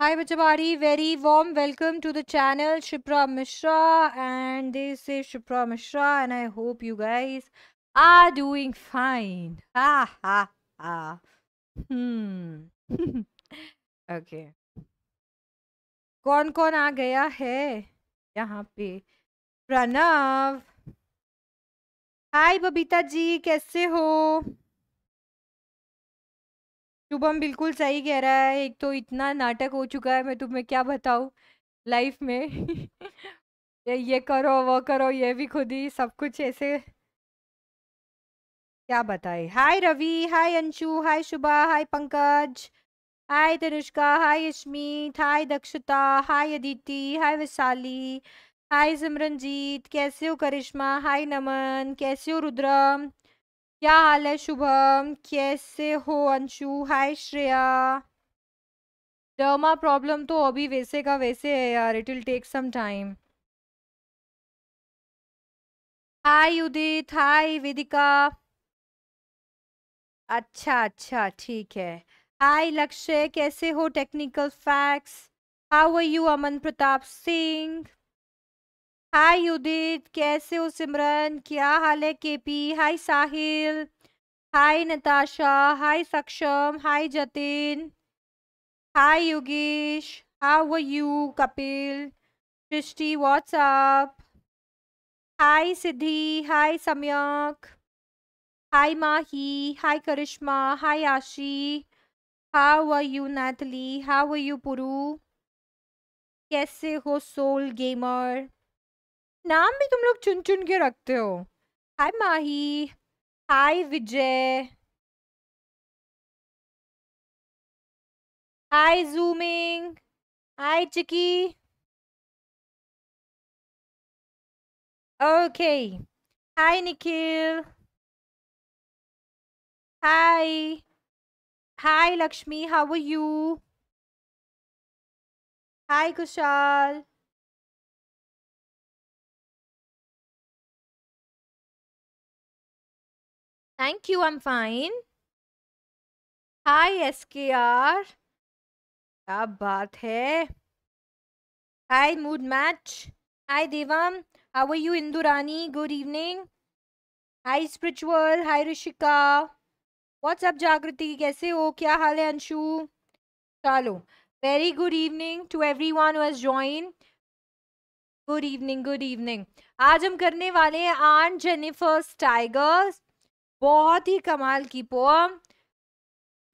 हाय बच्चाबाड़ी very warm welcome to the channel Shipra Mishra and this is Shipra Mishra and I hope you guys are doing fine हा हा okay कौन कौन आ गया है यहाँ पे प्रणव हाय बबीता जी कैसे हो शुभम बिल्कुल सही कह रहा है एक तो इतना नाटक हो चुका है मैं तुम्हें क्या बताऊँ लाइफ में ये ये करो वो करो ये भी खुद ही सब कुछ ऐसे क्या बताए हाय रवि हाय अंशु हाय शुभा हाय पंकज हाय तनुष्का हाय यशमीत हाय दक्षता हाय अदिति हाय वैशाली हाय सिमरनजीत कैसे हो करिश्मा हाय नमन कैसे हो रुद्रम क्या हाल है शुभम कैसे हो अंशु हाय श्रेया डर्मा प्रॉब्लम तो अभी वैसे का वैसे है यार it will take some time hi Udit hi Vidika अच्छा अच्छा ठीक है हाय लक्ष्य कैसे हो technical facts how are you Aman Pratap Singh hi Yudit कैसे हो सिमरन क्या हाल है KP hi Sahil hi Natasha hi Saksham hi Jatin hi Yogesh how are you Kapil Srishti what's up hi Siddhi hi Samyak hi Mahi hi Karishma hi Aashi how are you Nathalie how are you Puru कैसे हो सोल गेमर नाम भी तुम लोग चुन चुन के रखते हो hi Mahi hi Vijay hi zooming hi Chiki okay hi Nikhil hi hi Lakshmi how are you hi Kushal Thank you, I'm fine. Hi S K R क्या बात है hi mood match hi Devam how you Indu Rani good evening hi spiritual hi Rishika what's up Jagriti कैसे हो क्या हाल है अंशु चलो very good evening to everyone was join good evening good evening आज हम करने वाले हैं आर्ट जेनिफर्स टाइगर्स बहुत ही कमाल की पोम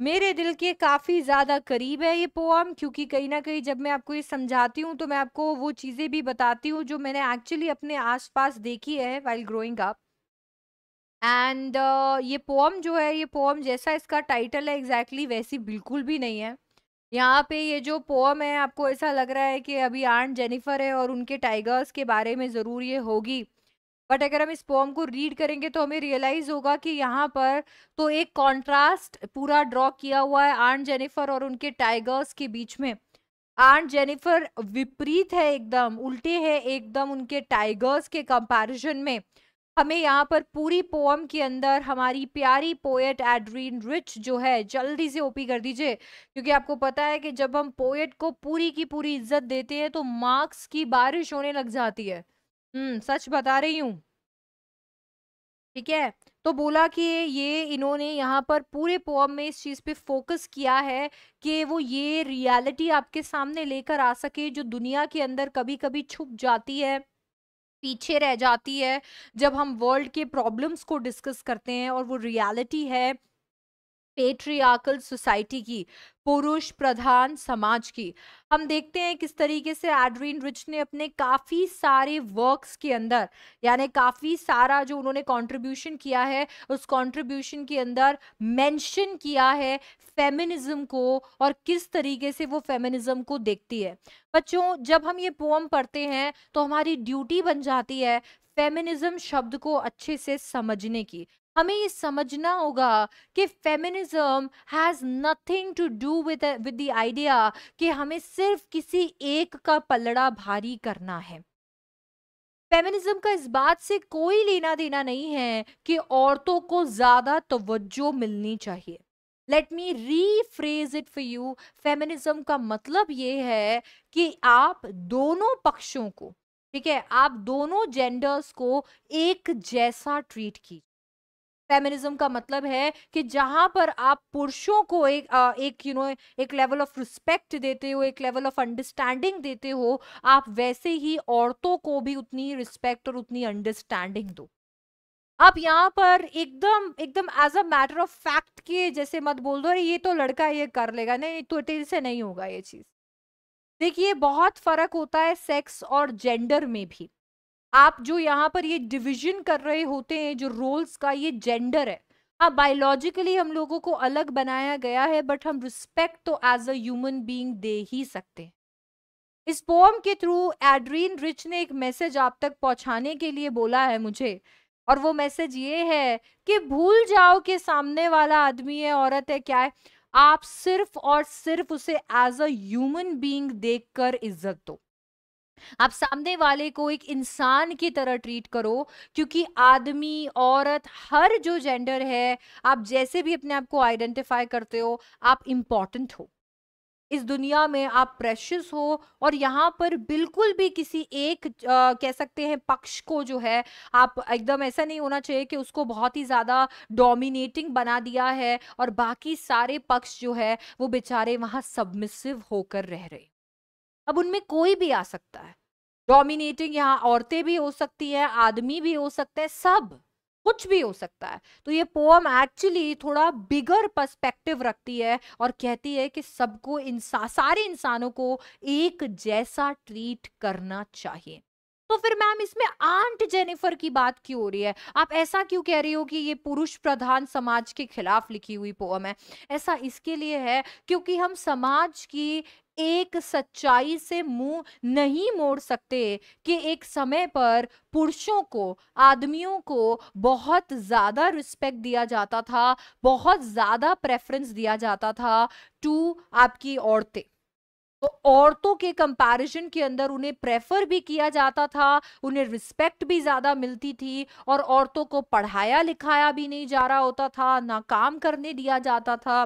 मेरे दिल के काफ़ी ज़्यादा करीब है ये पोम क्योंकि कहीं ना कहीं जब मैं आपको ये समझाती हूँ तो मैं आपको वो चीज़ें भी बताती हूँ जो मैंने एक्चुअली अपने आसपास देखी है वाइल ग्रोइंग अप एंड ये पोम जो है ये पोम जैसा इसका टाइटल है एग्जैक्टली exactly वैसी बिल्कुल भी नहीं है यहाँ पे ये जो पोम है आपको ऐसा लग रहा है कि अभी आंट जेनिफर है और उनके टाइगर्स के बारे में ज़रूर ये होगी बट अगर हम इस पोम को रीड करेंगे तो हमें रियलाइज होगा कि यहाँ पर तो एक कॉन्ट्रास्ट पूरा ड्रॉ किया हुआ है आर्न जेनिफर और उनके टाइगर्स के बीच में आर्न जेनिफर विपरीत है एकदम उल्टे है एकदम उनके टाइगर्स के कंपैरिजन में हमें यहाँ पर पूरी पोम के अंदर हमारी प्यारी पोएट एड्रीन रिच जो है जल्दी से ओपी कर दीजिए क्योंकि आपको पता है कि जब हम पोएट को पूरी की पूरी इज्जत देते हैं तो मार्क्स की बारिश होने लग जाती है हम्म सच बता रही हूँ ठीक है तो बोला कि ये इन्होंने यहाँ पर पूरे पोअम में इस चीज़ पे फोकस किया है कि वो ये रियलिटी आपके सामने लेकर आ सके जो दुनिया के अंदर कभी कभी छुप जाती है पीछे रह जाती है जब हम वर्ल्ड के प्रॉब्लम्स को डिस्कस करते हैं और वो रियलिटी है पेट्रियाकल सोसाइटी की पुरुष प्रधान समाज की हम देखते हैं किस तरीके से एड्रीन रिच ने अपने काफ़ी सारे वर्क्स के अंदर यानी काफ़ी सारा जो उन्होंने कंट्रीब्यूशन किया है उस कंट्रीब्यूशन के अंदर मेंशन किया है फेमिनिज्म को और किस तरीके से वो फेमिनिज्म को देखती है बच्चों जब हम ये पोम पढ़ते हैं तो हमारी ड्यूटी बन जाती है फेमिनिज्म शब्द को अच्छे से समझने की हमें ये समझना होगा कि feminism has nothing to do with with the idea कि हमें सिर्फ किसी एक का पलड़ा भारी करना है फेमिनिज्म का इस बात से कोई लेना देना नहीं है कि औरतों को ज़्यादा तवज्जो मिलनी चाहिए let me rephrase it for you feminism का मतलब ये है कि आप दोनों पक्षों को ठीक है आप दोनों जेंडर्स को एक जैसा ट्रीट कीजिए फेमिनिज्म का मतलब है कि जहाँ पर आप पुरुषों को एक आ, एक यू you नो know, एक लेवल ऑफ रिस्पेक्ट देते हो एक लेवल ऑफ अंडरस्टैंडिंग देते हो आप वैसे ही औरतों को भी उतनी रिस्पेक्ट और उतनी अंडरस्टैंडिंग दो आप यहाँ पर एकदम एकदम as a matter of fact के जैसे मत बोल दो अरे ये तो लड़का ये कर लेगा नहीं तो तेरे से नहीं होगा ये चीज़ देखिए बहुत फ़र्क होता है सेक्स और जेंडर में भी आप जो यहाँ पर ये डिविजन कर रहे होते हैं जो रोल्स का ये जेंडर है हाँ बायोलॉजिकली हम लोगों को अलग बनाया गया है बट हम रिस्पेक्ट तो एज अ ह्यूमन बीइंग दे ही सकते हैं इस पोम के थ्रू एड्रीन रिच ने एक मैसेज आप तक पहुंचाने के लिए बोला है मुझे और वो मैसेज ये है कि भूल जाओ कि सामने वाला आदमी है औरत है क्या है आप सिर्फ और सिर्फ उसे एज अ ह्यूमन बीइंग देखकर इज्जत दो आप सामने वाले को एक इंसान की तरह ट्रीट करो क्योंकि आदमी औरत हर जो जेंडर है आप जैसे भी अपने आप को आइडेंटिफाई करते हो आप इम्पॉर्टेंट हो इस दुनिया में आप प्रेशियस हो और यहाँ पर बिल्कुल भी किसी एक आ, कह सकते हैं पक्ष को जो है आप एकदम ऐसा नहीं होना चाहिए कि उसको बहुत ही ज़्यादा डोमिनेटिंग बना दिया है और बाकी सारे पक्ष जो है वो बेचारे वहाँ सबमिसिव होकर रह रहे अब उनमें कोई भी आ सकता है डोमिनेटिंग यहाँ औरतें भी हो सकती है आदमी भी हो सकता है सब कुछ भी हो सकता है तो ये पोम एक्चुअली थोड़ा बिगर पर्सपेक्टिव रखती है और कहती है कि सबको इंसान सारे इंसानों को एक जैसा ट्रीट करना चाहिए तो फिर मैम इसमें आंट जेनिफर की बात क्यों हो रही है आप ऐसा क्यों कह रही हो कि ये पुरुष प्रधान समाज के खिलाफ लिखी हुई पोम है ऐसा इसके लिए है क्योंकि हम समाज की एक सच्चाई से मुंह नहीं मोड़ सकते कि एक समय पर पुरुषों को आदमियों को बहुत ज़्यादा रिस्पेक्ट दिया जाता था बहुत ज़्यादा प्रेफरेंस दिया जाता था टू आपकी औरतें तो औरतों के कंपैरिजन के अंदर उन्हें प्रेफर भी किया जाता था उन्हें रिस्पेक्ट भी ज़्यादा मिलती थी और औरतों को पढ़ाया लिखाया भी नहीं जा रहा होता था ना काम करने दिया जाता था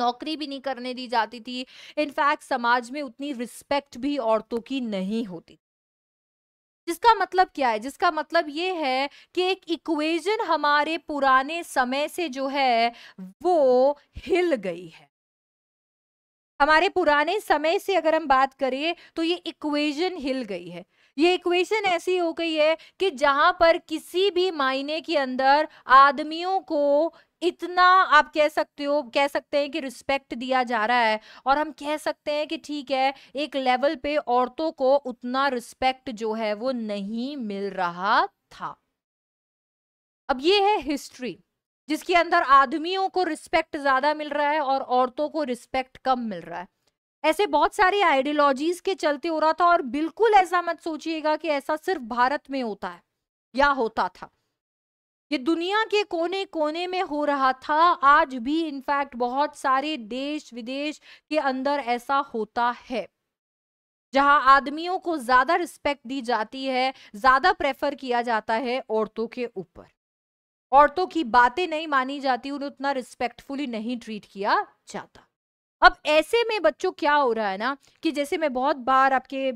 नौकरी भी नहीं करने दी जाती थी इनफैक्ट समाज में उतनी रिस्पेक्ट भी औरतों की नहीं होती थी जिसका मतलब क्या है जिसका मतलब ये है कि एक इक्वेशन हमारे पुराने समय से जो है वो हिल गई है हमारे पुराने समय से अगर हम बात करें तो ये इक्वेशन हिल गई है ये इक्वेशन ऐसी हो गई है कि जहां पर किसी भी मायने के अंदर आदमियों को इतना आप कह सकते हो कह सकते हैं कि रिस्पेक्ट दिया जा रहा है और हम कह सकते हैं कि ठीक है एक लेवल पे औरतों को उतना रिस्पेक्ट जो है वो नहीं मिल रहा था अब ये है हिस्ट्री जिसके अंदर आदमियों को रिस्पेक्ट ज्यादा मिल रहा है और औरतों को रिस्पेक्ट कम मिल रहा है ऐसे बहुत सारे आइडियोलॉजीज के चलते हो रहा था और बिल्कुल ऐसा मत सोचिएगा कि ऐसा सिर्फ भारत में होता है या होता था ये दुनिया के कोने कोने में हो रहा था आज भी इनफैक्ट बहुत सारे देश विदेश के अंदर ऐसा होता है जहां आदमियों को ज्यादा रिस्पेक्ट दी जाती है ज्यादा प्रेफर किया जाता है औरतों के ऊपर औरतों की बातें नहीं मानी जाती उन्हें उतना रिस्पेक्टफुली नहीं ट्रीट किया जाता अब ऐसे में बच्चों क्या हो रहा है ना कि जैसे मैं बहुत बार आपके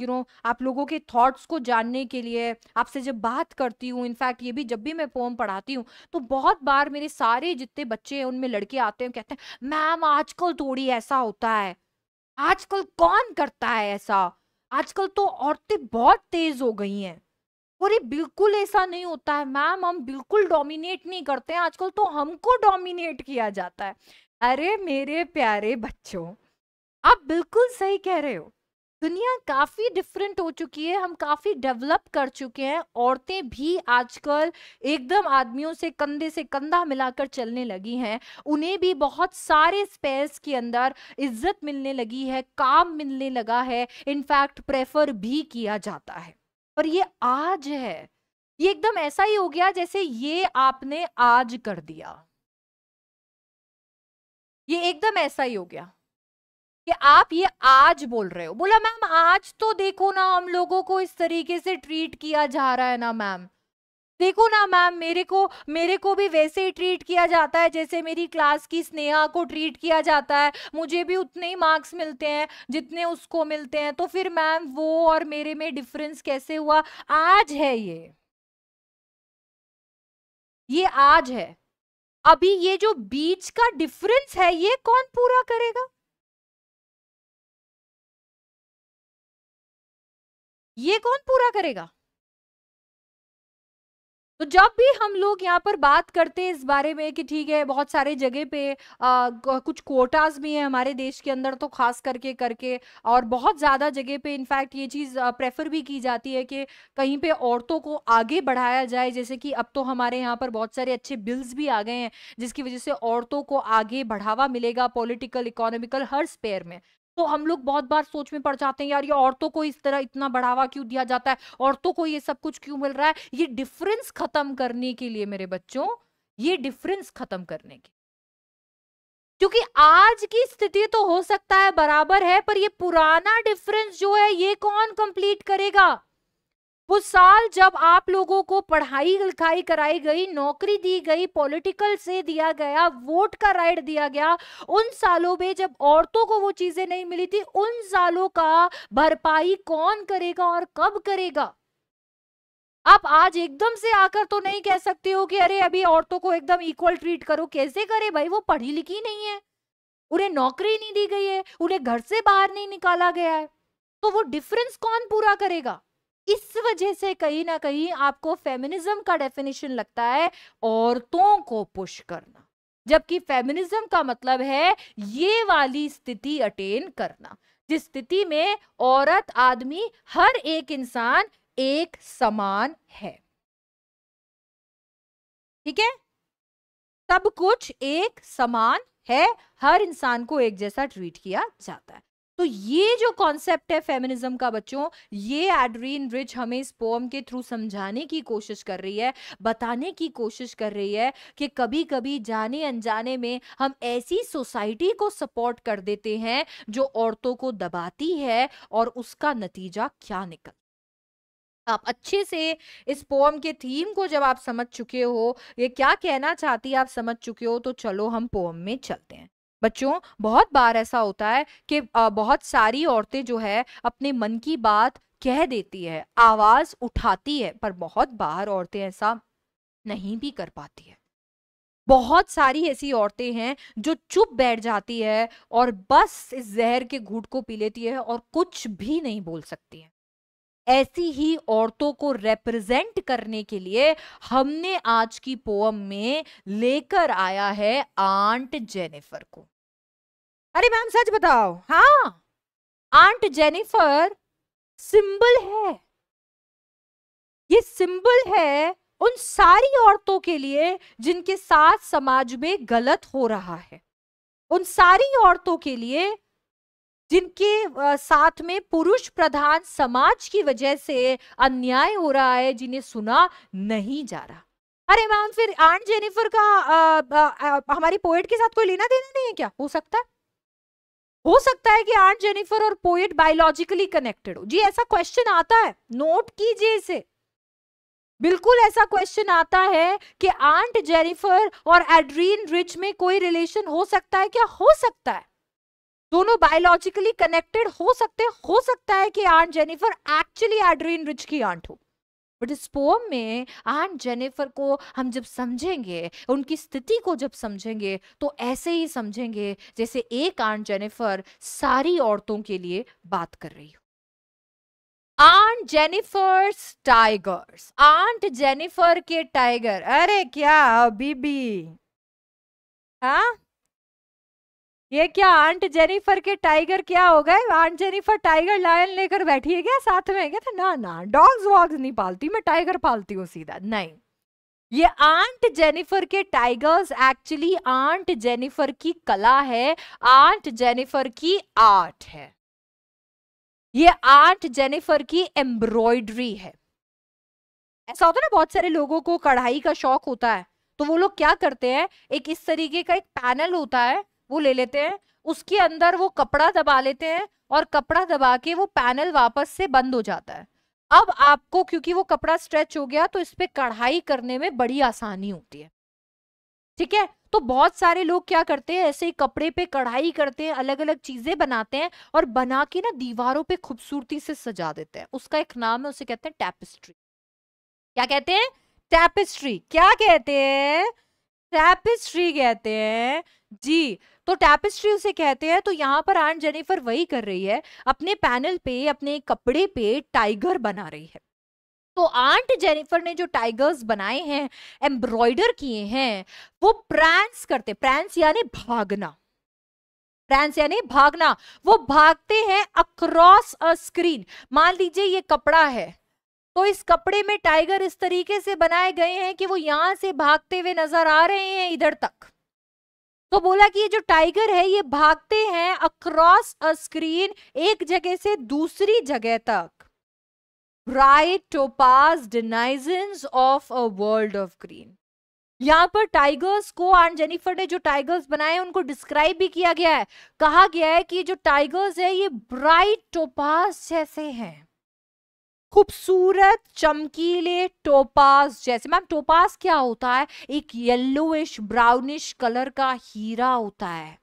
यू नो आप लोगों के थॉट्स को जानने के लिए आपसे जब बात करती हूँ इनफैक्ट ये भी जब भी मैं पोम पढ़ाती हूँ तो बहुत बार मेरे सारे जितने बच्चे हैं उनमें लड़के आते हैं कहते हैं मैम आजकल थोड़ी ऐसा होता है आजकल कौन करता है ऐसा आजकल तो औरतें बहुत तेज हो गई हैं और ये बिल्कुल ऐसा नहीं होता है मैम हम बिल्कुल डोमिनेट नहीं करते हैं आजकल तो हमको डोमिनेट किया जाता है अरे मेरे प्यारे बच्चों आप बिल्कुल सही कह रहे हो दुनिया काफ़ी डिफरेंट हो चुकी है हम काफ़ी डेवलप कर चुके हैं औरतें भी आजकल एकदम आदमियों से कंधे से कंधा मिलाकर चलने लगी हैं उन्हें भी बहुत सारे स्पेस के अंदर इज्जत मिलने लगी है काम मिलने लगा है इनफैक्ट प्रेफर भी किया जाता है पर ये आज है ये एकदम ऐसा ही हो गया जैसे ये आपने आज कर दिया ये एकदम ऐसा ही हो गया कि आप ये आज बोल रहे हो बोला मैम आज तो देखो ना हम लोगों को इस तरीके से ट्रीट किया जा रहा है ना मैम देखो ना मैम मेरे को मेरे को भी वैसे ही ट्रीट किया जाता है जैसे मेरी क्लास की स्नेहा को ट्रीट किया जाता है मुझे भी उतने ही मार्क्स मिलते हैं जितने उसको मिलते हैं तो फिर मैम वो और मेरे में डिफरेंस कैसे हुआ आज है ये ये आज है अभी ये जो बीच का डिफरेंस है ये कौन पूरा करेगा ये कौन पूरा करेगा तो जब भी हम लोग यहाँ पर बात करते हैं इस बारे में कि ठीक है बहुत सारे जगह पे आ, कुछ कोटास भी हैं हमारे देश के अंदर तो खास करके करके और बहुत ज़्यादा जगह पे इनफैक्ट ये चीज़ प्रेफर भी की जाती है कि कहीं पे औरतों को आगे बढ़ाया जाए जैसे कि अब तो हमारे यहाँ पर बहुत सारे अच्छे बिल्स भी आ गए हैं जिसकी वजह से औरतों को आगे बढ़ावा मिलेगा पोलिटिकल इकोनॉमिकल हर स्पेयर में तो हम लोग बहुत बार सोच में पड़ जाते हैं यार ये औरतों को इस तरह इतना बढ़ावा क्यों दिया जाता है औरतों को ये सब कुछ क्यों मिल रहा है ये डिफरेंस खत्म करने के लिए मेरे बच्चों ये डिफरेंस खत्म करने के क्योंकि आज की स्थिति तो हो सकता है बराबर है पर ये पुराना डिफरेंस जो है ये कौन कंप्लीट करेगा वो साल जब आप लोगों को पढ़ाई लिखाई कराई गई नौकरी दी गई पॉलिटिकल से दिया गया वोट का राइट दिया गया उन सालों में जब औरतों को वो चीजें नहीं मिली थी उन सालों का भरपाई कौन करेगा और कब करेगा आप आज एकदम से आकर तो नहीं कह सकते हो कि अरे अभी औरतों को एकदम इक्वल ट्रीट करो कैसे करे भाई वो पढ़ी लिखी नहीं है उन्हें नौकरी नहीं दी गई है उन्हें घर से बाहर नहीं निकाला गया है तो वो डिफरेंस कौन पूरा करेगा इस वजह से कहीं ना कहीं आपको फेमिनिज्म का डेफिनेशन लगता है औरतों को पुश करना जबकि फेमिनिज्म का मतलब है ये वाली स्थिति अटेन करना जिस स्थिति में औरत आदमी हर एक इंसान एक समान है ठीक है सब कुछ एक समान है हर इंसान को एक जैसा ट्रीट किया जाता है तो ये जो कॉन्सेप्ट है फेमिनिज्म का बच्चों ये एड्रीन रिच हमें इस पोम के थ्रू समझाने की कोशिश कर रही है बताने की कोशिश कर रही है कि कभी कभी जाने अनजाने में हम ऐसी सोसाइटी को सपोर्ट कर देते हैं जो औरतों को दबाती है और उसका नतीजा क्या निकल आप अच्छे से इस पोम के थीम को जब आप समझ चुके हो ये क्या कहना चाहती है आप समझ चुके हो तो चलो हम पोम में चलते हैं बच्चों बहुत बार ऐसा होता है कि बहुत सारी औरतें जो है अपने मन की बात कह देती है आवाज उठाती है पर बहुत बार औरतें ऐसा नहीं भी कर पाती है बहुत सारी ऐसी औरतें हैं जो चुप बैठ जाती है और बस इस जहर के घूट को पी लेती है और कुछ भी नहीं बोल सकती है ऐसी ही औरतों को रिप्रेजेंट करने के लिए हमने आज की पोम में लेकर आया है आंट जेनिफर को अरे मैम सच बताओ हा आंट जेनिफर सिंबल है ये सिंबल है उन सारी औरतों के लिए जिनके साथ समाज में गलत हो रहा है उन सारी औरतों के लिए जिनके साथ में पुरुष प्रधान समाज की वजह से अन्याय हो रहा है जिन्हें सुना नहीं जा रहा अरे मैम फिर आंट जेनिफर का आ, आ, हमारी पोएट के साथ कोई लेना देना नहीं है क्या हो सकता है हो सकता है कि आंट जेनिफर और पोएट बायोलॉजिकली कनेक्टेड हो जी ऐसा क्वेश्चन आता है नोट कीजिए इसे बिल्कुल ऐसा क्वेश्चन आता है कि आंट जेनिफर और एड्रीन रिच में कोई रिलेशन हो सकता है क्या हो सकता है दोनों बायोलॉजिकली कनेक्टेड हो सकते हो सकता है कि aunt Jennifer actually Adrienne Rich की आंट हो बट इस पोम में आंट जेनिफर को हम जब समझेंगे उनकी स्थिति को जब समझेंगे तो ऐसे ही समझेंगे जैसे एक आंट जेनिफर सारी औरतों के लिए बात कर रही हो aunt Jennifer's tigers aunt Jennifer के टाइगर अरे क्या बीबी हाँ ये क्या आंट जेनिफर के टाइगर क्या हो गए आंट जेनिफर टाइगर लायन लेकर बैठी है क्या साथ में क्या ना ना डॉग्स वॉग्स नहीं पालती मैं टाइगर पालती हूँ सीधा नहीं ये आंट जेनिफर के टाइगर्स एक्चुअली आंट जेनिफर की कला है आंट जेनिफर की आर्ट है ये आंट जेनिफर की एम्ब्रॉयडरी है ऐसा होता है ना बहुत सारे लोगों को कढ़ाई का शौक होता है तो वो लोग क्या करते हैं एक इस तरीके का एक पैनल होता है वो ले लेते हैं उसके अंदर वो कपड़ा दबा लेते हैं और कपड़ा दबा के वो पैनल वापस से बंद हो जाता है अब आपको क्योंकि वो कपड़ा स्ट्रेच हो गया तो इस पर कढ़ाई करने में बड़ी आसानी होती है ठीक है तो बहुत सारे लोग क्या करते हैं ऐसे ही कपड़े पे कढ़ाई करते हैं अलग अलग चीजें बनाते हैं और बना के ना दीवारों पे खूबसूरती से सजा देते हैं उसका एक नाम है उसे कहते हैं टैपेस्ट्री क्या कहते हैं टैपेस्ट्री क्या कहते हैं टैपेस्ट्री कहते हैं जी तो टैपेस्ट्री उसे कहते हैं तो यहाँ पर आंट जेनिफर वही कर रही है अपने पैनल पे अपने कपड़े पे टाइगर बना रही है तो आंट जेनिफर ने जो टाइगर्स बनाए हैं एम्ब्रॉयडर किए हैं वो प्रांस करते प्रांस यानी भागना फ्रांस यानी भागना वो भागते हैं अक्रॉस अ स्क्रीन मान लीजिए ये कपड़ा है तो इस कपड़े में टाइगर इस तरीके से बनाए गए हैं कि वो यहां से भागते हुए नजर आ रहे हैं इधर तक तो बोला कि ये जो टाइगर है ये भागते हैं अक्रॉस अ स्क्रीन एक जगह से दूसरी जगह तक bright topaz denizens of a world of green यहाँ पर टाइगर्स को आन जेनिफर ने जो टाइगर्स बनाए उनको डिस्क्राइब भी किया गया है कहा गया है कि जो टाइगर्स है ये ब्राइट टोपास जैसे हैं खूबसूरत चमकीले टोपास जैसे मैम टोपास क्या होता है एक येल्लोइश ब्राउनिश कलर का हीरा होता है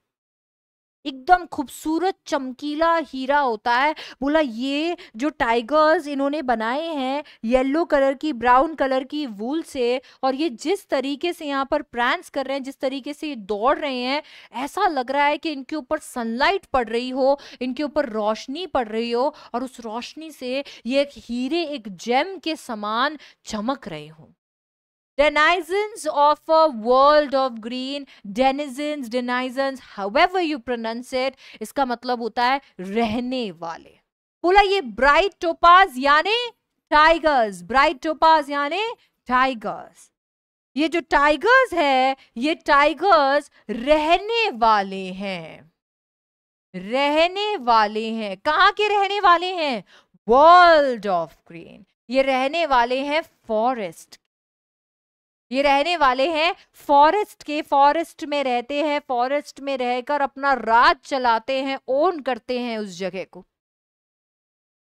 एकदम खूबसूरत चमकीला हीरा होता है बोला ये जो टाइगर्स इन्होंने बनाए हैं येलो कलर की ब्राउन कलर की वूल से और ये जिस तरीके से यहाँ पर प्रैंस कर रहे हैं जिस तरीके से ये दौड़ रहे हैं ऐसा लग रहा है कि इनके ऊपर सनलाइट पड़ रही हो इनके ऊपर रोशनी पड़ रही हो और उस रोशनी से ये एक हीरे एक जेम के समान चमक रहे हों denizens of a world of green denizens denizens however you pronounce it इसका मतलब होता है रहने वाले बोला ये ब्राइट टोपाज यानी टाइगर्स ब्राइट टोपाज यानी टाइगर्स ये जो टाइगर्स है ये टाइगर्स रहने वाले हैं रहने वाले हैं कहाँ के रहने वाले हैं वर्ल्ड ऑफ ग्रीन ये रहने वाले हैं फॉरेस्ट ये रहने वाले हैं फॉरेस्ट के फॉरेस्ट में रहते हैं फॉरेस्ट में रहकर अपना राज चलाते हैं ओन करते हैं उस जगह को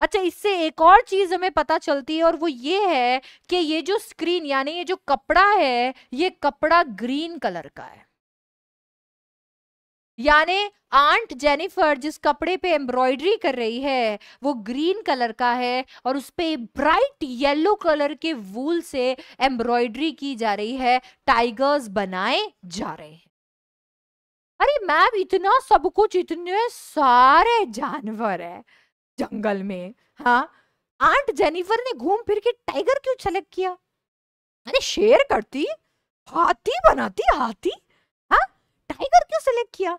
अच्छा इससे एक और चीज हमें पता चलती है और वो ये है कि ये जो स्क्रीन यानी ये जो कपड़ा है ये कपड़ा ग्रीन कलर का है यानी आंट जेनिफर जिस कपड़े पे एम्ब्रॉयडरी कर रही है वो ग्रीन कलर का है और उस पर ब्राइट येलो कलर के वूल से एम्ब्रॉयडरी की जा रही है टाइगर्स बनाए जा रहे हैं अरे मैम इतना सब कुछ इतने सारे जानवर है जंगल में हाँ आंट जेनिफर ने घूम फिर के टाइगर क्यों छलक किया अरे शेर करती हाथी बनाती हाथी हाँ टाइगर क्यों सेलेक्ट किया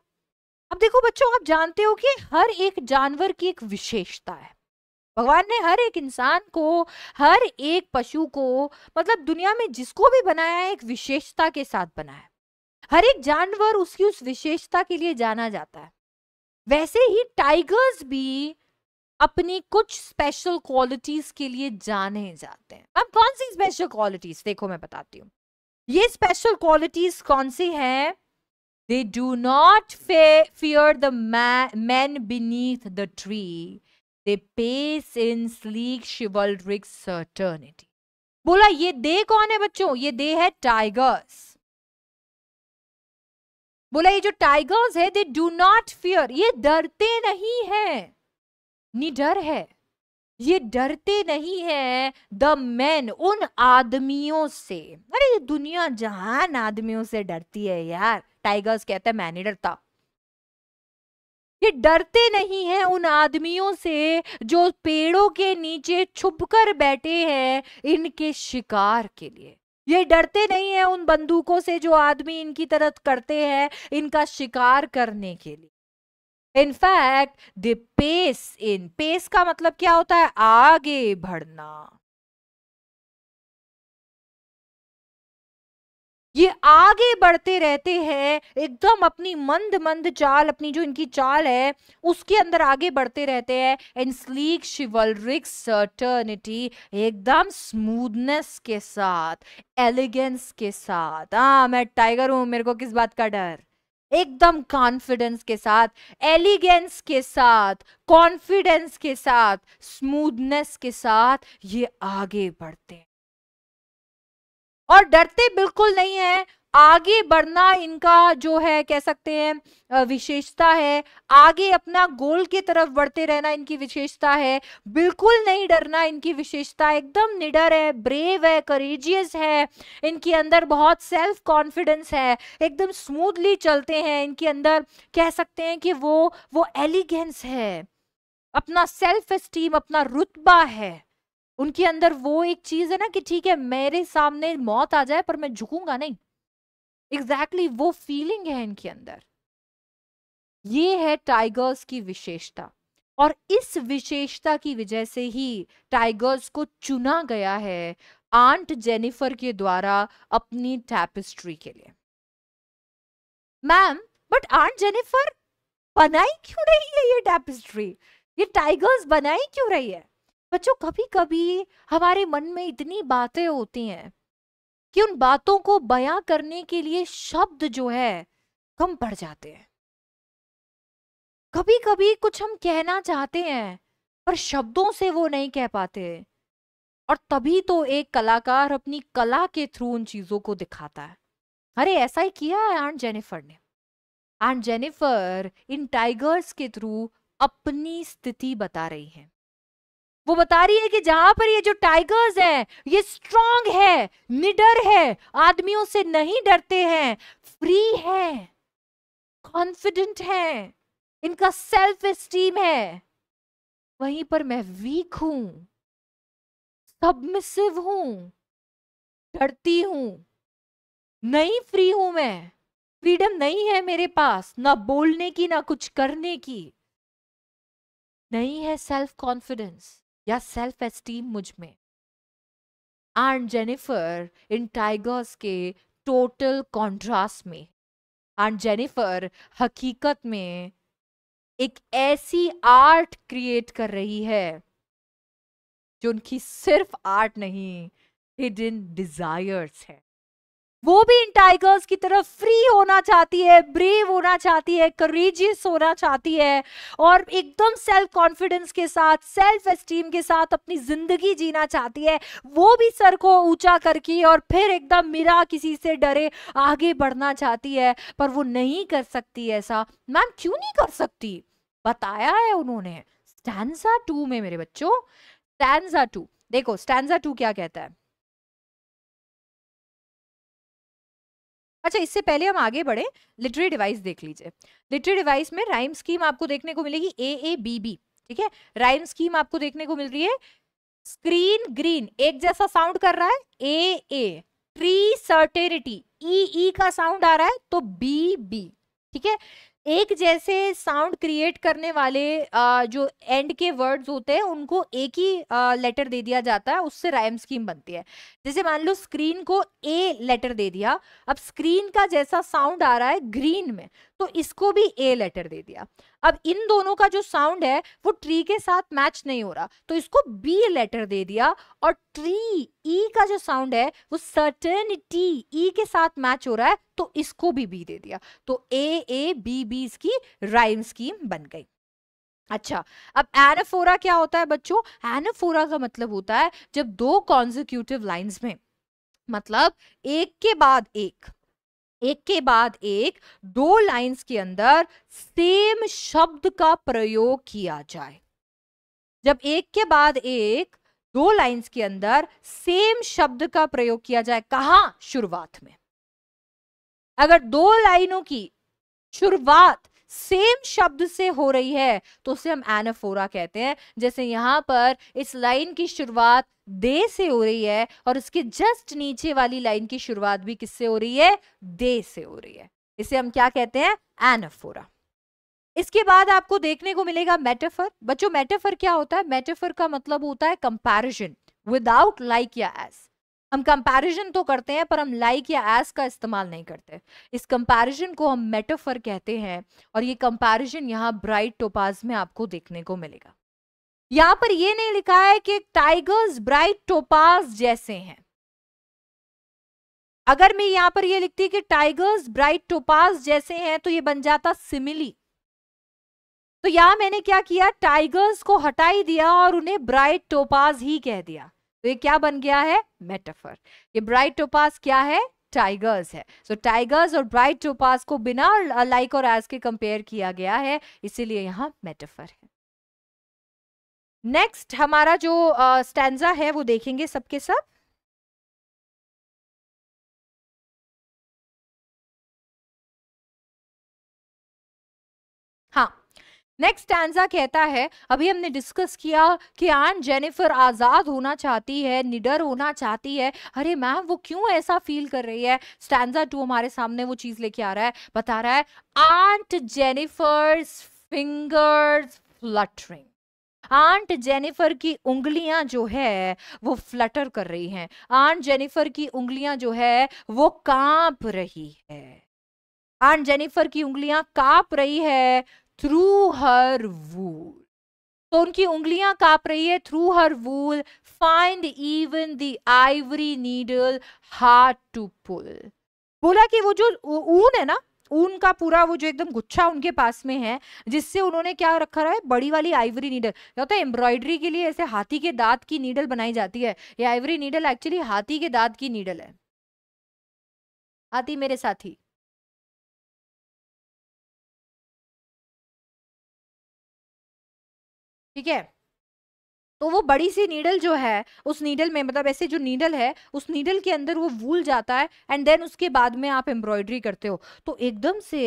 अब देखो बच्चों आप जानते हो कि हर एक जानवर की एक विशेषता है भगवान ने हर एक इंसान को हर एक पशु को मतलब दुनिया में जिसको भी बनाया है एक विशेषता के साथ बनाया है हर एक जानवर उसकी उस विशेषता के लिए जाना जाता है वैसे ही टाइगर्स भी अपनी कुछ स्पेशल क्वालिटीज के लिए जाने जाते हैं अब कौन सी स्पेशल क्वालिटीज देखो मैं बताती हूँ ये स्पेशल क्वालिटीज कौन सी है They do not fe fear the ma men beneath the tree. They pace in sleek chivalric certainty. बोला ये दे कौन है बच्चों ये दे है टाइगर्स बोला ये जो टाइगर्स है दे डू नॉट फियर ये डरते नहीं है निडर है ये डरते नहीं है द मैन उन आदमियों से अरे ये दुनिया जहान आदमियों से डरती है यार टाइगर्स कहते हैं मैं नहीं डरता ये डरते नहीं हैं उन आदमियों से जो पेड़ों के नीचे छुपकर बैठे हैं इनके शिकार के लिए ये डरते नहीं हैं उन बंदूकों से जो आदमी इनकी तरह करते हैं इनका शिकार करने के लिए in fact the pace in pace का मतलब क्या होता है आगे बढ़ना ये आगे बढ़ते रहते हैं एकदम अपनी मंद मंद चाल अपनी जो इनकी चाल है उसके अंदर आगे बढ़ते रहते हैं एंड स्लीक शिवलरिक सर्टर्निटी एकदम स्मूदनेस के साथ एलिगेंस के साथ हाँ मैं टाइगर हूं मेरे को किस बात का डर एकदम कॉन्फिडेंस के साथ एलिगेंस के साथ कॉन्फिडेंस के साथ स्मूदनेस के साथ ये आगे बढ़ते हैं और डरते बिल्कुल नहीं है आगे बढ़ना इनका जो है कह सकते हैं विशेषता है आगे अपना गोल की तरफ बढ़ते रहना इनकी विशेषता है बिल्कुल नहीं डरना इनकी विशेषता एकदम निडर है ब्रेव है करेजियस है इनके अंदर बहुत सेल्फ कॉन्फिडेंस है एकदम स्मूथली चलते हैं इनके अंदर कह सकते हैं कि वो वो एलिगेंस है अपना सेल्फ स्टीम अपना रुतबा है उनके अंदर वो एक चीज है ना कि ठीक है मेरे सामने मौत आ जाए पर मैं झुकूंगा नहीं एग्जैक्टली exactly वो फीलिंग है इनके अंदर ये है टाइगर्स की विशेषता और इस विशेषता की वजह से ही टाइगर्स को चुना गया है आंट जेनिफर के द्वारा अपनी टैपेस्ट्री के लिए मैम बट आंट जेनिफर बनाई क्यों रही है ये टैपेस्ट्री ये टाइगर्स बनाई क्यों रही है बच्चों कभी कभी हमारे मन में इतनी बातें होती हैं कि उन बातों को बयां करने के लिए शब्द जो है कम पड़ जाते हैं कभी कभी कुछ हम कहना चाहते हैं पर शब्दों से वो नहीं कह पाते और तभी तो एक कलाकार अपनी कला के थ्रू उन चीजों को दिखाता है अरे ऐसा ही किया है आंट जेनिफर ने आंट जेनिफर इन टाइगर्स के थ्रू अपनी स्थिति बता रही हैं वो बता रही है कि जहां पर ये जो टाइगर्स हैं ये स्ट्रांग है निडर है आदमियों से नहीं डरते हैं फ्री है कॉन्फिडेंट है इनका सेल्फ स्टीम है वहीं पर मैं वीक हूं सबमिसिव हूं डरती हूं नहीं फ्री हूं मैं फ्रीडम नहीं है मेरे पास ना बोलने की ना कुछ करने की नहीं है सेल्फ कॉन्फिडेंस या सेल्फ एस्टीम मुझ में एंड जेनिफर इन टाइगर्स के टोटल कॉन्ट्रास्ट में एंड जेनिफर हकीकत में एक ऐसी आर्ट क्रिएट कर रही है जो उनकी सिर्फ आर्ट नहीं हिडन डिजायर्स है वो भी इन टाइगर्स की तरफ फ्री होना चाहती है ब्रेव होना चाहती है करेजियस होना चाहती है और एकदम सेल्फ कॉन्फिडेंस के साथ सेल्फ एस्टीम के साथ अपनी जिंदगी जीना चाहती है वो भी सर को ऊंचा करके और फिर एकदम मिरा किसी से डरे आगे बढ़ना चाहती है पर वो नहीं कर सकती ऐसा मैम क्यों नहीं कर सकती बताया है उन्होंने स्टैंडा टू में मेरे बच्चों स्टैंडा टू देखो स्टैंडा टू क्या कहता है अच्छा इससे पहले हम आगे बढ़े लिटरी डिवाइस देख लीजिए लिटरी डिवाइस में राइम स्कीम आपको देखने को मिलेगी ए ए बी बी ठीक है राइम स्कीम आपको देखने को मिल रही है स्क्रीन ग्रीन एक जैसा साउंड कर रहा है ए ए ट्री सर्टेनिटी ई ई का साउंड आ रहा है तो बी बी ठीक है एक जैसे साउंड क्रिएट करने वाले आ, जो एंड के वर्ड्स होते हैं उनको एक ही आ, लेटर दे दिया जाता है उससे राइम स्कीम बनती है जैसे मान लो स्क्रीन को ए लेटर दे दिया अब स्क्रीन का जैसा साउंड आ रहा है ग्रीन में तो इसको भी ए लेटर दे दिया अब इन दोनों का जो साउंड है वो ट्री के साथ मैच नहीं हो रहा तो इसको बी लेटर दे दिया और ट्री ई e का जो साउंड है वो सर्टेनिटी ई e के साथ मैच हो रहा है तो इसको भी बी दे दिया तो ए ए बी बी इसकी राइम स्कीम बन गई अच्छा अब एनफोरा क्या होता है बच्चों एनफोरा का मतलब होता है जब दो कॉन्जिक्यूटिव लाइन्स में मतलब एक के बाद एक एक के बाद एक दो लाइंस के अंदर सेम शब्द का प्रयोग किया जाए जब एक के बाद एक दो लाइंस के अंदर सेम शब्द का प्रयोग किया जाए कहा शुरुआत में अगर दो लाइनों की शुरुआत सेम शब्द से हो रही है तो उसे हम एनाफोरा कहते हैं जैसे यहाँ पर इस लाइन की शुरुआत दे से हो रही है और इसके जस्ट नीचे वाली लाइन की शुरुआत भी किससे हो रही है दे से हो रही है इसे हम क्या कहते हैं एनाफोरा इसके बाद आपको देखने को मिलेगा मेटाफर बच्चों मेटाफर क्या होता है मेटाफर का मतलब होता है कंपैरिजन विदाउट लाइक या एस हम कंपैरिजन तो करते हैं पर हम लाइक या एस का इस्तेमाल नहीं करते इस कंपैरिजन को हम मेटाफर कहते हैं और ये कंपैरिजन यहाँ ब्राइट टोपाज में आपको देखने को मिलेगा यहाँ पर ये नहीं लिखा है कि टाइगर्स ब्राइट टोपाज जैसे हैं अगर मैं यहाँ पर ये लिखती कि टाइगर्स ब्राइट टोपाज जैसे हैं तो ये बन जाता सिमिली तो यहां मैंने क्या किया टाइगर्स को हटाई दिया और उन्हें ब्राइट टोपाज ही कह दिया तो ये क्या बन गया है मेटाफर ये ब्राइट टोपास क्या है टाइगर्स है सो so, टाइगर्स और ब्राइट टोपास को बिना लाइक और एज के कंपेयर किया गया है इसीलिए यहाँ मेटाफर है नेक्स्ट हमारा जो स्टैंडा uh, है वो देखेंगे सबके सब हाँ नेक्स्ट स्टैंजा कहता है अभी हमने डिस्कस किया कि आन जेनिफर आज़ाद होना चाहती है निडर होना चाहती है अरे मैम वो क्यों ऐसा फील कर रही है स्टैंडा टू हमारे सामने वो चीज़ लेके आ रहा है बता रहा है aunt Jennifer's fingers fluttering aunt Jennifer की उंगलियां जो है वो फ्लटर कर रही हैं आंट जेनिफर की उंगलियां जो है वो कांप रही है आंट जेनिफर की उंगलियां कांप रही है थ्रू हर वूल तो उनकी उंगलियां कांप रही है through her wool find even the ivory needle hard to pull बोला कि वो जो ऊन है ना ऊन का पूरा वो जो एकदम गुच्छा उनके पास में है जिससे उन्होंने क्या रखा है बड़ी वाली आइवरी नीडल या तो एम्ब्रॉयडरी के लिए ऐसे हाथी के दांत की नीडल बनाई जाती है ये आइवरी नीडल एक्चुअली हाथी के दांत की नीडल है हाथी मेरे साथी ठीक है तो वो बड़ी सी नीडल जो है उस नीडल में मतलब ऐसे जो नीडल है उस नीडल के अंदर वो वूल जाता है एंड देन उसके बाद में आप एम्ब्रॉयडरी करते हो तो एकदम से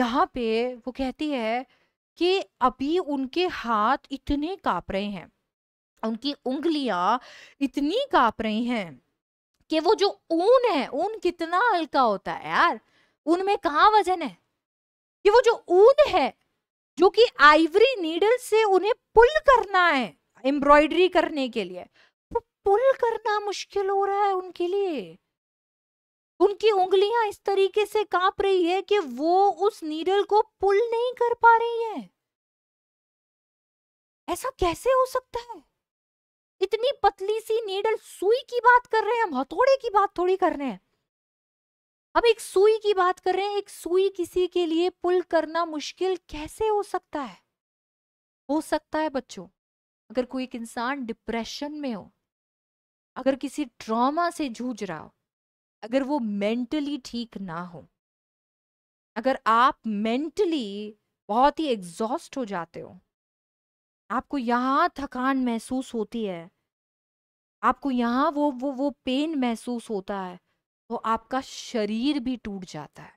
यहाँ पे वो कहती है कि अभी उनके हाथ इतने काँप रहे हैं उनकी उंगलियाँ इतनी काँप रही हैं कि वो जो ऊन है ऊन कितना हल्का होता है यार ऊन में कहाँ वजन है कि वो जो ऊन है जो कि आइवरी नीडल से उन्हें पुल करना है एम्ब्रॉयडरी करने के लिए पुल करना मुश्किल हो रहा है उनके लिए उनकी उंगलियां इस तरीके से कांप रही है कि वो उस नीडल को पुल नहीं कर पा रही है ऐसा कैसे हो सकता है इतनी पतली सी नीडल सुई की बात कर रहे हैं हम हथौड़े की बात थोड़ी कर रहे हैं अब एक सुई की बात कर रहे हैं एक सुई किसी के लिए पुल करना मुश्किल कैसे हो सकता है हो सकता है बच्चों अगर कोई एक इंसान डिप्रेशन में हो अगर किसी ट्रॉमा से जूझ रहा हो अगर वो मेंटली ठीक ना हो अगर आप मेंटली बहुत ही एग्जॉस्ट हो जाते हो आपको यहाँ थकान महसूस होती है आपको यहाँ वो वो वो पेन महसूस होता है तो आपका शरीर भी टूट जाता है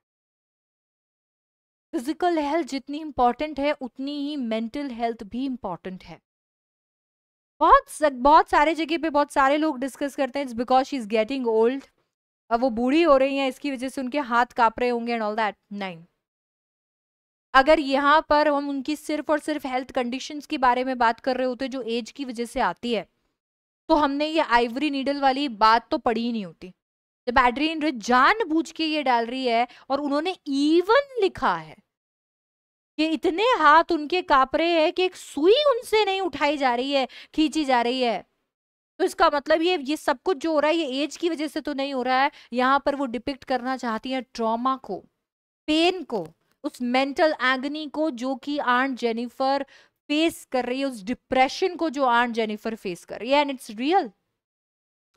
फिजिकल हेल्थ जितनी इंपॉर्टेंट है उतनी ही मेंटल हेल्थ भी इंपॉर्टेंट है बहुत बहुत सारे जगह पे बहुत सारे लोग डिस्कस करते हैं it's because she is getting old अब वो बूढ़ी हो रही हैं इसकी वजह से उनके हाथ काप रहे होंगे एंड ऑल दैट नाइन अगर यहाँ पर हम उनकी सिर्फ और सिर्फ हेल्थ कंडीशन के बारे में बात कर रहे होते जो एज की वजह से आती है तो हमने ये आइवरी नीडल वाली बात तो पढ़ी ही नहीं होती एड्रीन रिच जान बूझ के ये डाल रही है और उन्होंने इवन लिखा है कि इतने हाथ उनके कापरे हैं कि एक सुई उनसे नहीं उठाई जा रही है खींची जा रही है तो इसका मतलब ये ये सब कुछ जो हो रहा है ये एज की वजह से तो नहीं हो रहा है यहाँ पर वो डिपिक्ट करना चाहती हैं ट्रॉमा को पेन को उस मेंटल एग्नी को जो कि आंट जेनिफर फेस कर रही है उस डिप्रेशन को जो आंट जेनिफर फेस कर रही है and it's real